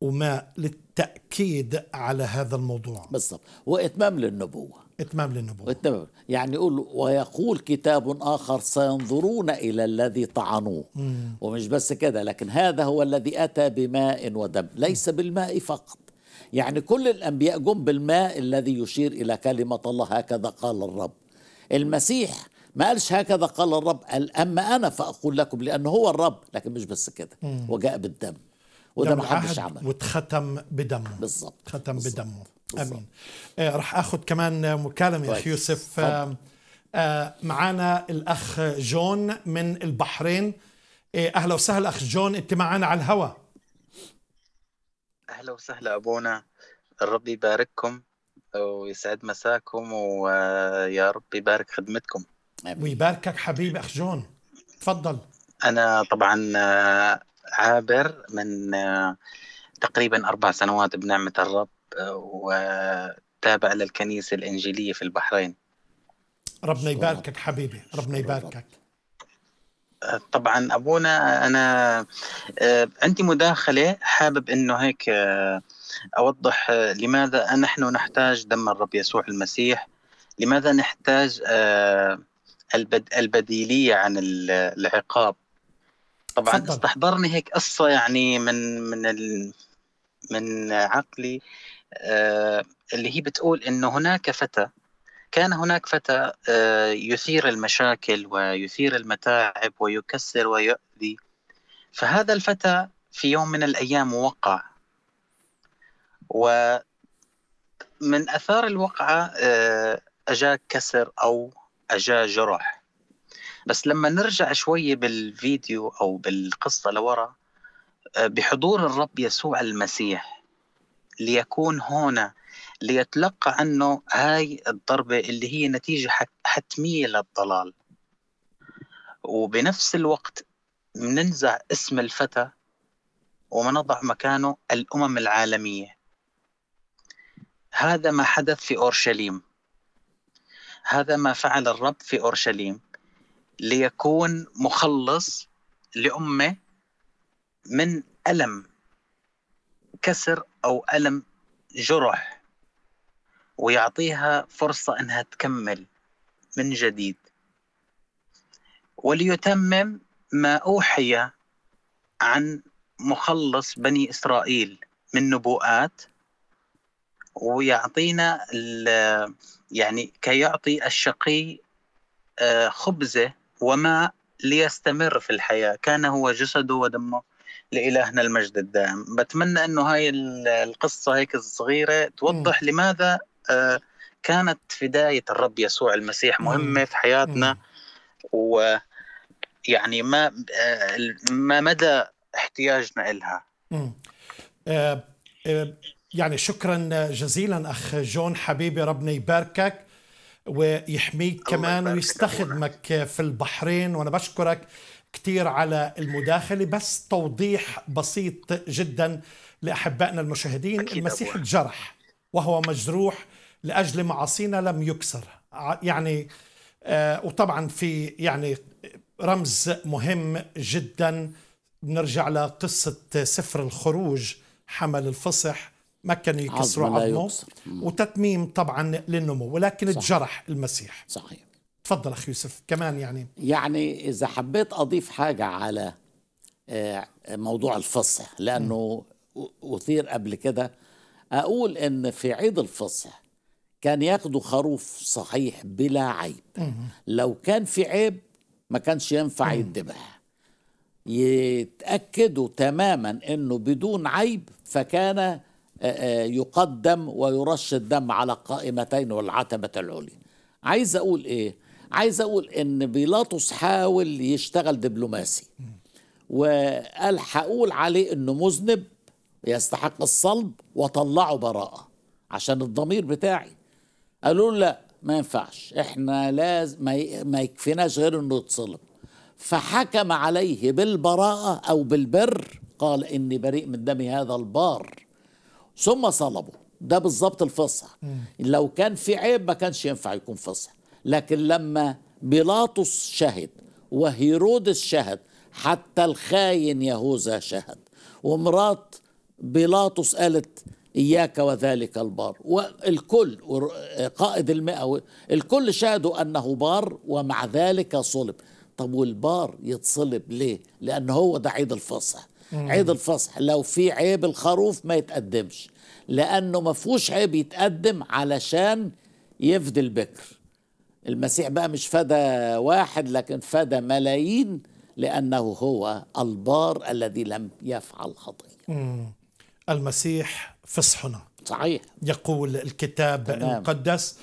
وماء للتأكيد على هذا الموضوع بالضبط وإتمام للنبوة إتمام للنبوة إتمام. يعني يقول ويقول كتاب آخر سينظرون إلى الذي طعنوه مم. ومش بس كده لكن هذا هو الذي أتى بماء ودم ليس بالماء فقط يعني كل الأنبياء جم بالماء الذي يشير إلى كلمة الله هكذا قال الرب المسيح ما قالش هكذا قال الرب قال أما أنا فأقول لكم لانه هو الرب لكن مش بس كده وجاء بالدم وده ما حدش عمل واتختم بدمه بالظبط ختم بدمه بالزبط. امين آه راح اخذ كمان مكالمه اخ يوسف آه آه معانا الاخ جون من البحرين آه اهلا وسهلا اخ جون انت معانا على الهواء أهلا وسهلا أبونا الرب يبارككم ويسعد مساكم ويا رب يبارك خدمتكم ويباركك حبيب أخ جون تفضل أنا طبعا آه، عابر من آه، تقريبا أربع سنوات بنعمة الرب آه، وتابع للكنيسة الإنجيلية في البحرين ربنا يباركك حبيبي ربنا يباركك طبعا ابونا انا آه، عندي مداخله حابب انه هيك آه، اوضح آه، لماذا نحن نحتاج دم الرب يسوع المسيح لماذا نحتاج البديليه عن العقاب طبعا فضل. استحضرني هيك قصه يعني من من ال من عقلي اللي هي بتقول انه هناك فتى كان هناك فتى آه، يثير المشاكل ويثير المتاعب ويكسر ويؤذي فهذا الفتى في يوم من الايام وقع ومن اثار الوقعه آه، اجا كسر او اجاه جرح بس لما نرجع شويه بالفيديو او بالقصه لورا آه، بحضور الرب يسوع المسيح ليكون هنا ليتلقى عنه هاي الضربة اللي هي نتيجة حتمية للضلال وبنفس الوقت مننزع اسم الفتى ومنضع مكانه الأمم العالمية هذا ما حدث في أورشليم هذا ما فعل الرب في أورشليم ليكون مخلص لأمة من ألم كسر أو ألم جرح ويعطيها فرصة أنها تكمل من جديد وليتمم ما أوحي عن مخلص بني إسرائيل من نبوءات ويعطينا يعني كي يعطي الشقي آه، خبزة وماء ليستمر في الحياة كان هو جسده ودمه لإلهنا المجد الدائم بتمنى أنه هاي القصة هيك الصغيرة توضح م. لماذا آه، كانت فداية الرب يسوع المسيح نعم. مهمة في حياتنا نعم. ويعني ما آه، ما مدى احتياجنا إلها آه، يعني شكرا جزيلا أخ جون حبيبي ربنا يباركك ويحميك كمان ويستخدمك في البحرين وأنا بشكرك كثير على المداخلة بس توضيح بسيط جدا لأحبائنا المشاهدين المسيح أبوه. الجرح وهو مجروح لاجل معاصينا لم يكسر يعني آه، وطبعا في يعني رمز مهم جدا بنرجع لقصه سفر الخروج حمل الفصح ما كانوا يكسروا عظمه وتتميم طبعا للنمو ولكن صحيح. تجرح المسيح صحيح تفضل اخي يوسف كمان يعني يعني اذا حبيت اضيف حاجه على آه، موضوع الفصح لانه اثير قبل كده اقول ان في عيد الفصح كان ياخدوا خروف صحيح بلا عيب لو كان في عيب ما كانش ينفع يتذبح يتأكدوا تماما أنه بدون عيب فكان يقدم ويرش الدم على القائمتين والعتبة العليا عايز أقول إيه؟ عايز أقول أن بيلاطس حاول يشتغل دبلوماسي وقال هقول عليه أنه مذنب يستحق الصلب وطلعه براءة عشان الضمير بتاعي قالوا له لا ما ينفعش احنا لازم ما يكفيناش غير انه يتصلب فحكم عليه بالبراءة أو بالبر قال إني بريء من دم هذا البار ثم صلبه ده بالظبط الفصح لو كان في عيب ما كانش ينفع يكون فصح لكن لما بيلاطس شهد وهيرودس شهد حتى الخاين يهوذا شهد ومرات بيلاطس قالت إياك وذلك البار والكل قائد المئة الكل شهدوا أنه بار ومع ذلك صلب طب والبار يتصلب ليه لأن هو ده عيد الفصح عيد الفصح لو في عيب الخروف ما يتقدمش لأنه ما فيهوش عيب يتقدم علشان يفدي البكر المسيح بقى مش فدى واحد لكن فدى ملايين لأنه هو البار الذي لم يفعل خطيئة المسيح فصحنا صحيح يقول الكتاب تمام. المقدس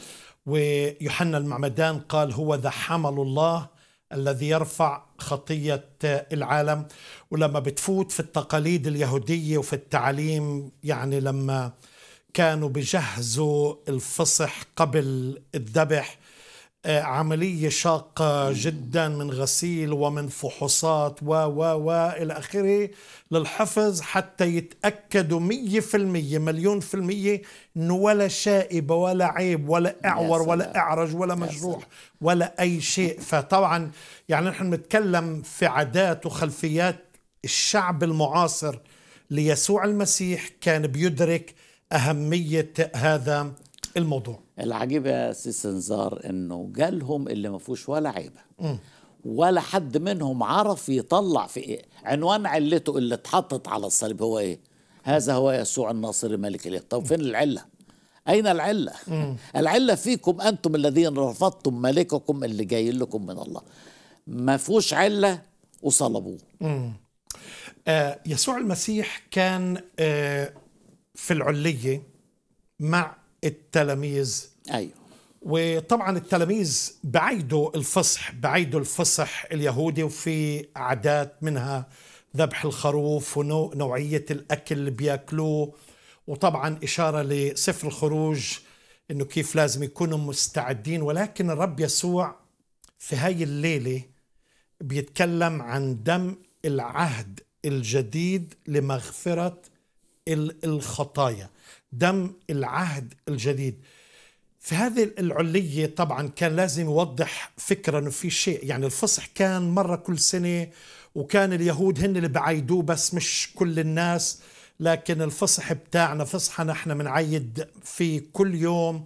ويوحنا المعمدان قال هو ذا حمل الله الذي يرفع خطية العالم ولما بتفوت في التقاليد اليهودية وفي التعليم يعني لما كانوا بجهزوا الفصح قبل الذبح آه، عملية شاقة جدا من غسيل ومن فحوصات و و و إلى آخره للحفظ حتى يتأكدوا مية في المية مليون في المية إنه ولا شائبة ولا عيب ولا إعور ولا إعرج ولا مجروح ولا أي شيء فطبعا يعني نحن نتكلم في عادات وخلفيات الشعب المعاصر ليسوع المسيح كان بيدرك أهمية هذا الموضوع العجيب يا سي سنزار انه جالهم اللي ما فيهوش ولا عيبه م. ولا حد منهم عرف يطلع في إيه؟ عنوان علته اللي اتحطت على الصليب هو ايه هذا هو يسوع الناصر ملك اليه طب فين العله أين العلة؟ العلة فيكم أنتم الذين رفضتم ملككم اللي جاي لكم من الله ما فيهوش علة وصلبوه آه يسوع المسيح كان آه في العلية مع التلاميذ ايوه وطبعا التلاميذ بعيدوا الفصح بعيدوا الفصح اليهودي وفي عادات منها ذبح الخروف ونوعية الأكل اللي بياكلوه وطبعا إشارة لسفر الخروج إنه كيف لازم يكونوا مستعدين ولكن الرب يسوع في هاي الليلة بيتكلم عن دم العهد الجديد لمغفرة الخطايا دم العهد الجديد في هذه العلية طبعا كان لازم يوضح فكرة انه في شيء يعني الفصح كان مرة كل سنة وكان اليهود هن اللي بعيدوه بس مش كل الناس لكن الفصح بتاعنا فصحنا نحن بنعيد في كل يوم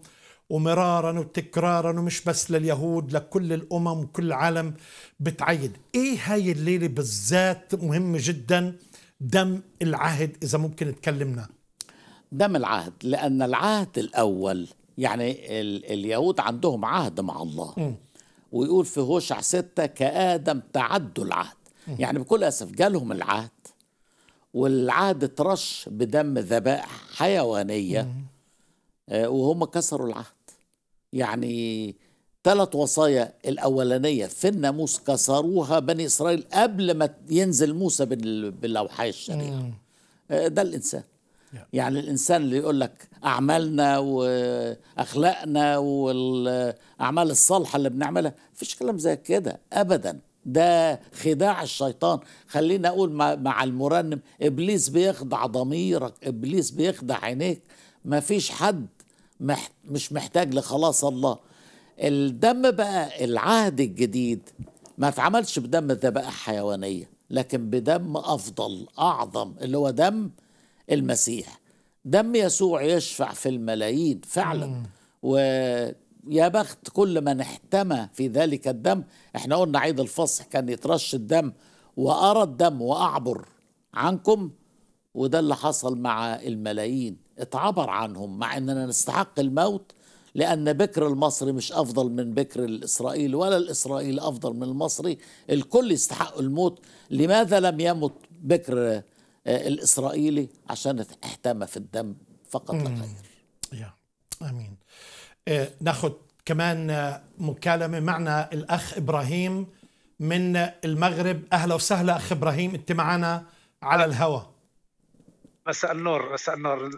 ومرارا وتكرارا ومش بس لليهود لكل الامم وكل العالم بتعيد ايه هاي الليله بالذات مهمه جدا دم العهد اذا ممكن تكلمنا دم العهد لأن العهد الأول يعني اليهود عندهم عهد مع الله م. ويقول في هوشع ستة كآدم تعدوا العهد م. يعني بكل أسف جالهم العهد والعهد اترش بدم ذبائح حيوانية م. آه، وهم كسروا العهد يعني ثلاث وصايا الأولانية في الناموس كسروها بني إسرائيل قبل ما ينزل موسى بالأوحاء الشريعة آه، ده الإنسان يعني الانسان اللي يقول لك اعمالنا واخلاقنا والاعمال الصالحه اللي بنعملها مفيش كلام زي كده ابدا ده خداع الشيطان خلينا اقول مع المرنم ابليس بيخدع ضميرك ابليس بيخدع عينيك مفيش حد مش محتاج لخلاص الله الدم بقى العهد الجديد ما اتعملش بدم ذبائح حيوانيه لكن بدم افضل اعظم اللي هو دم المسيح دم يسوع يشفع في الملايين فعلا مم. ويا بخت كل من احتمى في ذلك الدم احنا قلنا عيد الفصح كان يترش الدم وارى الدم واعبر عنكم وده اللي حصل مع الملايين اتعبر عنهم مع اننا نستحق الموت لأن بكر المصري مش أفضل من بكر الإسرائيلي ولا الإسرائيلي أفضل من المصري الكل يستحق الموت لماذا لم يمت بكر آه، الإسرائيلي عشان احتمى في الدم فقط لا غير يا أمين آه، ناخذ كمان آه، مكالمة معنا الأخ إبراهيم من المغرب أهلا وسهلا أخ إبراهيم أنت معنا على الهواء مساء النور مساء النور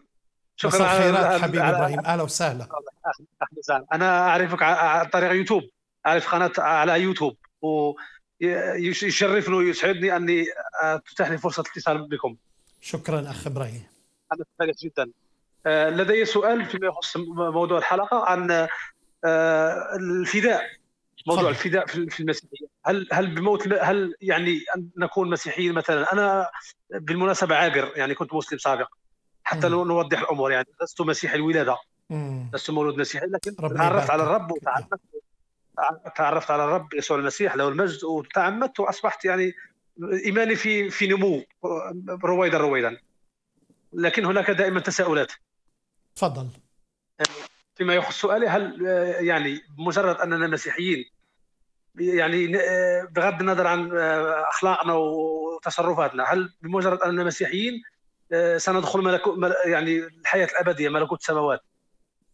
شكرا مساء الخيرات حبيبي على... إبراهيم أهلا وسهلا أهلا وسهلا أنا أعرفك عن طريق يوتيوب أعرف قناة على يوتيوب ويشرفني ويسعدني أني تتاح لي فرصه الاتصال بكم شكرا اخ ابراهيم انا سعيد جدا آه، لدي سؤال فيما يخص موضوع الحلقه عن آه، الفداء موضوع صحيح. الفداء في المسيحيه هل هل بموت هل يعني ان نكون مسيحيين مثلا انا بالمناسبه عابر يعني كنت مسلم سابق حتى لو نوضح الامور يعني لست مسيحي الولاده مم. لست مولود مسيحي لكن تعرفت على الرب وتعرفت تعرفت على الرب يسوع المسيح له المجد وتعمدت واصبحت يعني ايماني في في نمو رويدا رويدا لكن هناك دائما تساؤلات تفضل فيما يخص سؤالي هل يعني مجرد اننا مسيحيين يعني بغض النظر عن اخلاقنا وتصرفاتنا هل بمجرد اننا مسيحيين سندخل ملكو يعني الحياه الابديه ملكوت السماوات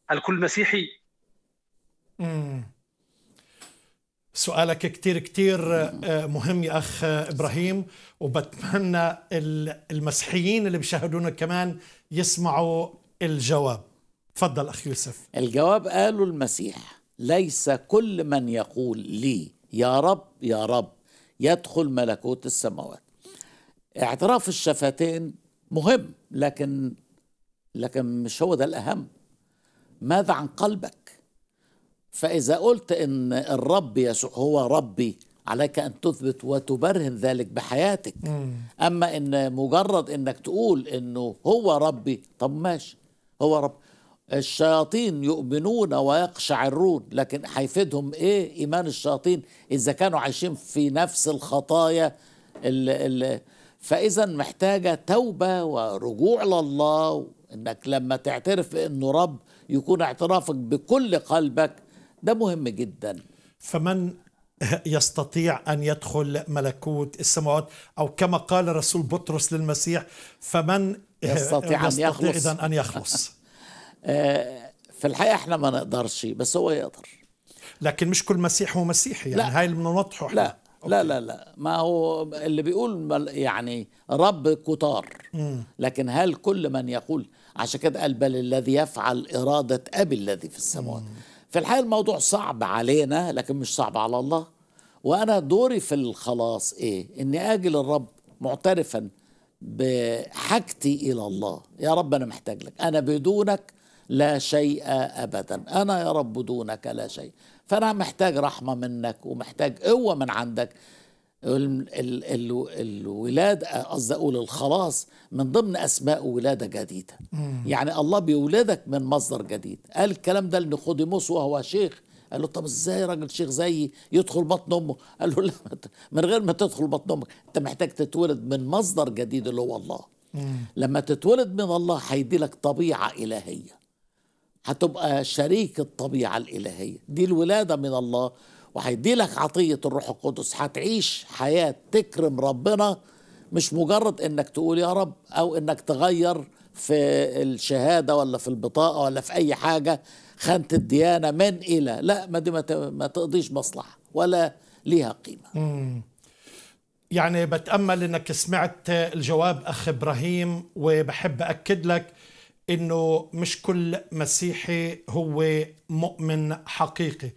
هل كل مسيحي مم. سؤالك كتير كتير آه، مهم يا أخ آه، إبراهيم وبتمنى المسيحيين اللي بيشاهدونا كمان يسمعوا الجواب تفضل أخ يوسف الجواب قالوا المسيح ليس كل من يقول لي يا رب يا رب يدخل ملكوت السماوات اعتراف الشفتين مهم لكن لكن مش هو ده الأهم ماذا عن قلبك فإذا قلت إن الرب يسوع هو ربي عليك أن تثبت وتبرهن ذلك بحياتك مم. أما إن مجرد إنك تقول إنه هو ربي طب ماشي هو رب الشياطين يؤمنون ويقشعرون لكن هيفيدهم إيه إيمان الشياطين إذا كانوا عايشين في نفس الخطايا فإذا محتاجة توبة ورجوع لله إنك لما تعترف إنه رب يكون اعترافك بكل قلبك ده مهم جدا فمن يستطيع ان يدخل ملكوت السماوات او كما قال رسول بطرس للمسيح فمن يستطيع, يستطيع ان يخلص إذن ان يخلص *laughs* آه، في الحقيقه احنا ما نقدرش بس هو يقدر لكن مش كل مسيح هو مسيحي يعني لا. هاي اللي بنوضحه لا لا لا لا ما هو اللي بيقول يعني رب كتار لكن هل كل من يقول عشان كده قال بل الذي يفعل اراده ابي الذي في السماوات مم. في الحقيقة الموضوع صعب علينا لكن مش صعب على الله وأنا دوري في الخلاص إيه إني أجي للرب معترفا بحاجتي إلى الله يا رب أنا محتاج لك أنا بدونك لا شيء أبدا أنا يا رب دونك لا شيء فأنا محتاج رحمة منك ومحتاج قوة من عندك الولادة آه، قصدي أقول الخلاص من ضمن أسماء ولادة جديدة مم. يعني الله بيولدك من مصدر جديد قال الكلام ده لنقوديموس وهو شيخ قال له طب ازاي راجل شيخ زيي يدخل بطن امه قال له لا من غير ما تدخل بطن امك انت محتاج تتولد من مصدر جديد اللي هو الله مم. لما تتولد من الله هيدي لك طبيعة إلهية هتبقى شريك الطبيعة الإلهية دي الولادة من الله وهيدي لك عطية الروح القدس هتعيش حياة تكرم ربنا مش مجرد انك تقول يا رب او انك تغير في الشهادة ولا في البطاقة ولا في اي حاجة خانة الديانة من الى لا ما دي ما تقضيش مصلحة ولا ليها قيمة يعني بتأمل انك سمعت الجواب اخ ابراهيم وبحب اكد لك انه مش كل مسيحي هو مؤمن حقيقي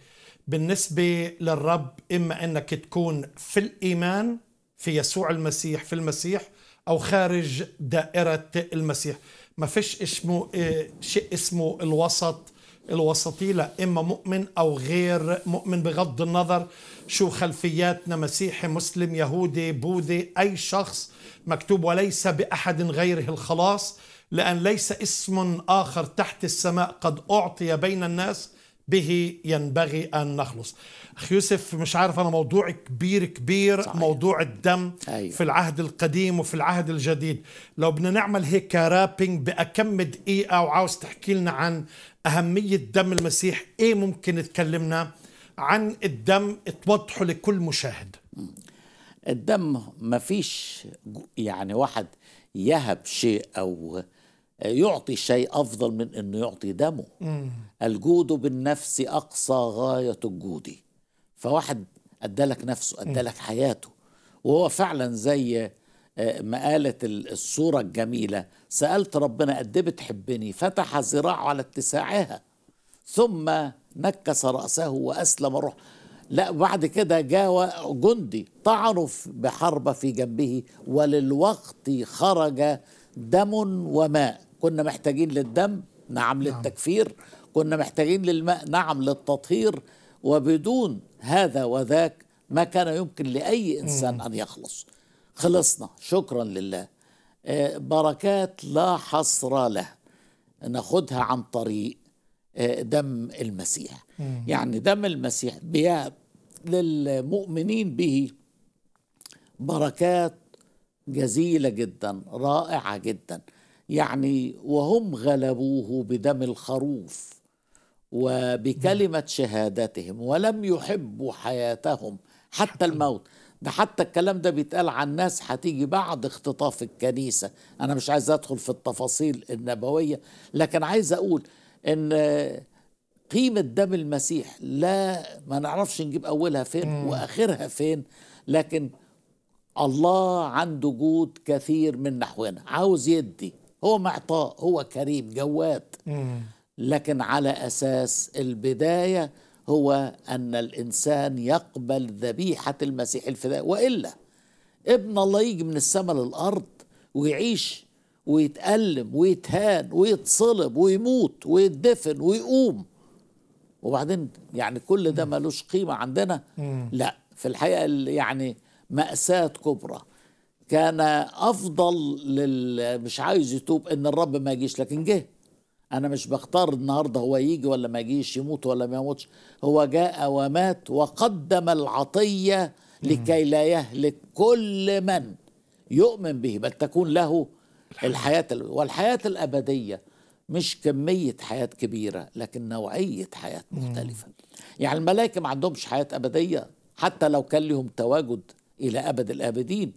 بالنسبة للرب إما أنك تكون في الإيمان في يسوع المسيح في المسيح أو خارج دائرة المسيح ما فيش اسمه إيه، شيء اسمه الوسط الوسطي لا إما مؤمن أو غير مؤمن بغض النظر شو خلفياتنا مسيحي مسلم يهودي بوذي أي شخص مكتوب وليس بأحد غيره الخلاص لأن ليس اسم آخر تحت السماء قد أعطي بين الناس به ينبغي أن نخلص أخي يوسف مش عارف أنا موضوع كبير كبير صحيح. موضوع الدم أيوه. في العهد القديم وفي العهد الجديد لو بدنا نعمل هيك رابينج بأكم دقيقة وعاوز تحكي لنا عن أهمية دم المسيح إيه ممكن تكلمنا عن الدم توضحه لكل مشاهد الدم ما فيش يعني واحد يهب شيء أو يعطي شيء أفضل من أنه يعطي دمه مم. الجود بالنفس أقصى غاية الجود فواحد أدلك نفسه أدلك حياته وهو فعلا زي آه، ما قالت الصورة الجميلة سألت ربنا قد إيه بتحبني فتح ذراعه على اتساعها ثم نكس رأسه وأسلم روح لا بعد كده جاء جندي طعنه بحربة في جنبه وللوقت خرج دم وماء كنا محتاجين للدم نعم, نعم للتكفير كنا محتاجين للماء نعم للتطهير وبدون هذا وذاك ما كان يمكن لأي إنسان أن يخلص خلصنا شكرا لله آه، بركات لا حصر لها ناخدها عن طريق آه، دم المسيح يعني دم المسيح بيع للمؤمنين به بركات جزيلة جدا رائعة جدا يعني وهم غلبوه بدم الخروف وبكلمة شهادتهم ولم يحبوا حياتهم حتى الموت ده حتى الكلام ده بيتقال عن ناس هتيجي بعد اختطاف الكنيسة أنا مش عايز أدخل في التفاصيل النبوية لكن عايز أقول إن قيمة دم المسيح لا ما نعرفش نجيب أولها فين وآخرها فين لكن الله عنده جود كثير من نحونا عاوز يدي هو معطاء هو كريم جواد لكن على أساس البداية هو أن الإنسان يقبل ذبيحة المسيح الفداء وإلا ابن الله يجي من السماء للأرض ويعيش ويتألم ويتهان ويتصلب ويموت ويتدفن ويقوم وبعدين يعني كل ده ملوش قيمة عندنا لا في الحقيقة يعني مأساة كبرى كان افضل لل مش عايز يتوب ان الرب ما يجيش لكن جه انا مش بختار النهارده هو يجي ولا ما يجيش يموت ولا ما يموتش هو جاء ومات وقدم العطيه لكي لا يهلك كل من يؤمن به بل تكون له الحياه والحياه الابديه مش كميه حياه كبيره لكن نوعيه حياه مختلفه يعني الملائكه ما عندهمش حياه ابديه حتى لو كان لهم تواجد الى ابد الابدين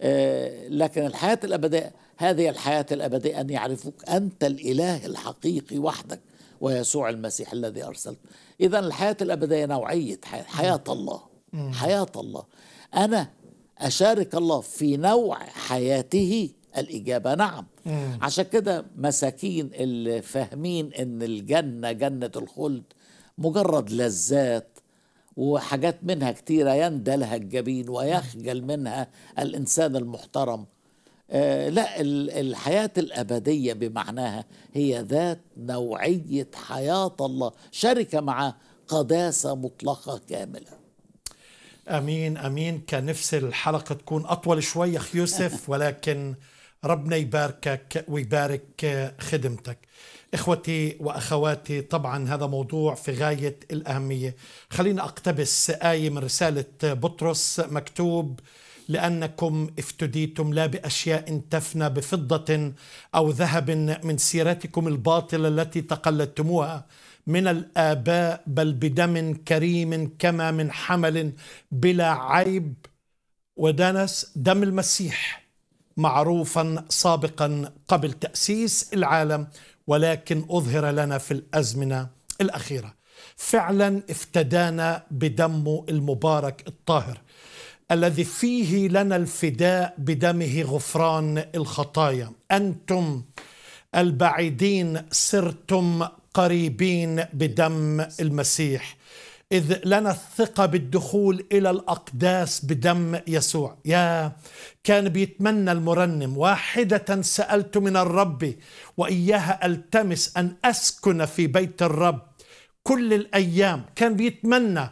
آه، لكن الحياة الأبدية هذه الحياة الأبدية أن يعرفوك أنت الإله الحقيقي وحدك ويسوع المسيح الذي أرسلته إذا الحياة الأبدية نوعية حياة, حياة الله حياة الله أنا أشارك الله في نوع حياته الإجابة نعم عشان كده مساكين اللي فاهمين أن الجنة جنة الخلد مجرد لذات وحاجات منها كتيرة يندلها الجبين ويخجل منها الإنسان المحترم آه لا الحياة الأبدية بمعناها هي ذات نوعية حياة الله شركة مع قداسة مطلقة كاملة امين امين كان نفسي الحلقه تكون اطول شوي اخ يوسف *laughs* ولكن ربنا يباركك ويبارك خدمتك إخوتي وأخواتي طبعا هذا موضوع في غاية الأهمية خلينا أقتبس آية من رسالة بطرس مكتوب لأنكم افتديتم لا بأشياء تفنى بفضة أو ذهب من سيرتكم الباطلة التي تقلدتموها من الآباء بل بدم كريم كما من حمل بلا عيب ودنس دم المسيح معروفا سابقا قبل تأسيس العالم ولكن أظهر لنا في الأزمنة الأخيرة فعلا افتدانا بدمه المبارك الطاهر الذي فيه لنا الفداء بدمه غفران الخطايا أنتم البعيدين سرتم قريبين بدم المسيح إذ لنا الثقة بالدخول إلى الأقداس بدم يسوع يا كان بيتمنى المرنم واحدة سألت من الرب وإياها ألتمس أن أسكن في بيت الرب كل الأيام كان بيتمنى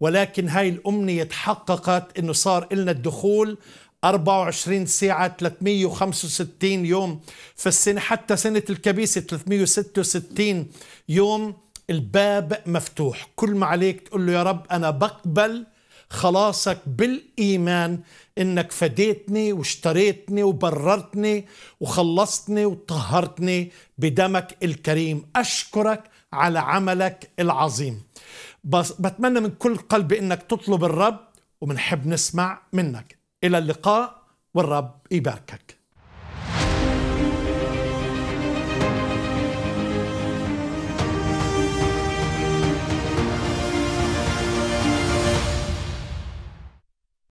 ولكن هاي الأمنية تحققت أنه صار إلنا الدخول 24 ساعة 365 يوم في السنة حتى سنة الكبيسة 366 يوم الباب مفتوح كل ما عليك تقول له يا رب أنا بقبل خلاصك بالإيمان إنك فديتني واشتريتني وبررتني وخلصتني وطهرتني بدمك الكريم أشكرك على عملك العظيم بس بتمنى من كل قلبي إنك تطلب الرب وبنحب نسمع منك إلى اللقاء والرب يباركك